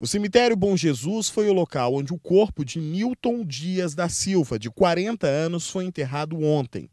O cemitério Bom Jesus foi o local onde o corpo de Newton Dias da Silva, de 40 anos, foi enterrado ontem.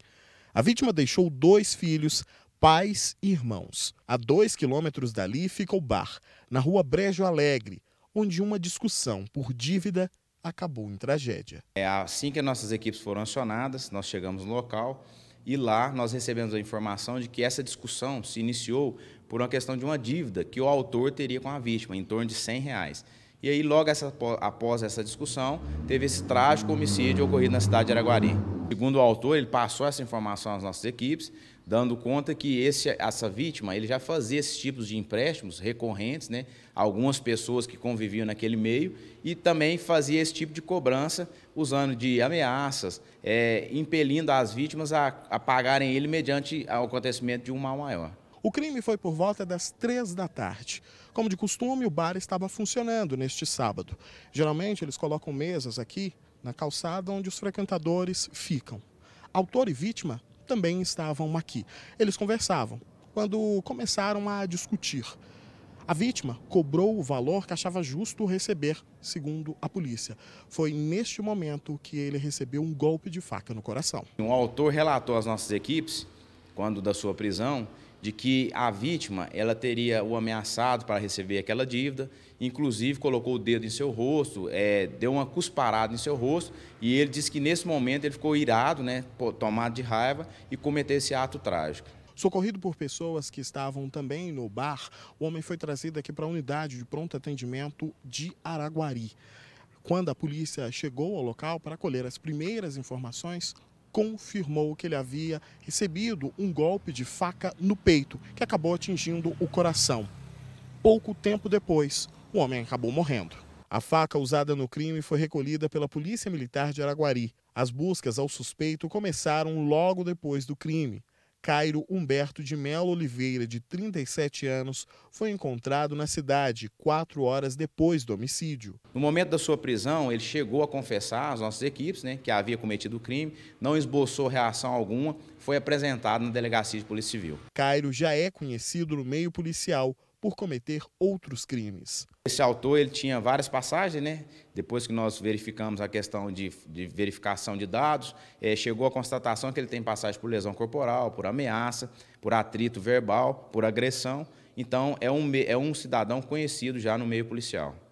A vítima deixou dois filhos, pais e irmãos. A dois quilômetros dali fica o bar, na rua Brejo Alegre, onde uma discussão por dívida acabou em tragédia. É assim que nossas equipes foram acionadas, nós chegamos no local, e lá nós recebemos a informação de que essa discussão se iniciou por uma questão de uma dívida que o autor teria com a vítima, em torno de 100 reais. E aí, logo essa, após essa discussão, teve esse trágico homicídio ocorrido na cidade de Araguari. Segundo o autor, ele passou essa informação às nossas equipes, dando conta que esse, essa vítima ele já fazia esses tipos de empréstimos recorrentes, né? algumas pessoas que conviviam naquele meio, e também fazia esse tipo de cobrança, usando de ameaças, é, impelindo as vítimas a, a pagarem ele mediante o acontecimento de um mal maior. O crime foi por volta das três da tarde. Como de costume, o bar estava funcionando neste sábado. Geralmente, eles colocam mesas aqui na calçada onde os frequentadores ficam. Autor e vítima também estavam aqui. Eles conversavam quando começaram a discutir. A vítima cobrou o valor que achava justo receber, segundo a polícia. Foi neste momento que ele recebeu um golpe de faca no coração. Um autor relatou às nossas equipes, quando da sua prisão, de que a vítima ela teria o ameaçado para receber aquela dívida, inclusive colocou o dedo em seu rosto, é, deu uma cusparada em seu rosto, e ele disse que nesse momento ele ficou irado, né, tomado de raiva e cometeu esse ato trágico. Socorrido por pessoas que estavam também no bar, o homem foi trazido aqui para a unidade de pronto atendimento de Araguari. Quando a polícia chegou ao local para colher as primeiras informações, confirmou que ele havia recebido um golpe de faca no peito, que acabou atingindo o coração. Pouco tempo depois, o homem acabou morrendo. A faca usada no crime foi recolhida pela Polícia Militar de Araguari. As buscas ao suspeito começaram logo depois do crime. Cairo Humberto de Melo Oliveira, de 37 anos, foi encontrado na cidade quatro horas depois do homicídio. No momento da sua prisão, ele chegou a confessar às nossas equipes né, que havia cometido o crime, não esboçou reação alguma, foi apresentado na delegacia de polícia civil. Cairo já é conhecido no meio policial por cometer outros crimes. Esse autor ele tinha várias passagens, né? Depois que nós verificamos a questão de, de verificação de dados, é, chegou a constatação que ele tem passagem por lesão corporal, por ameaça, por atrito verbal, por agressão. Então, é um, é um cidadão conhecido já no meio policial.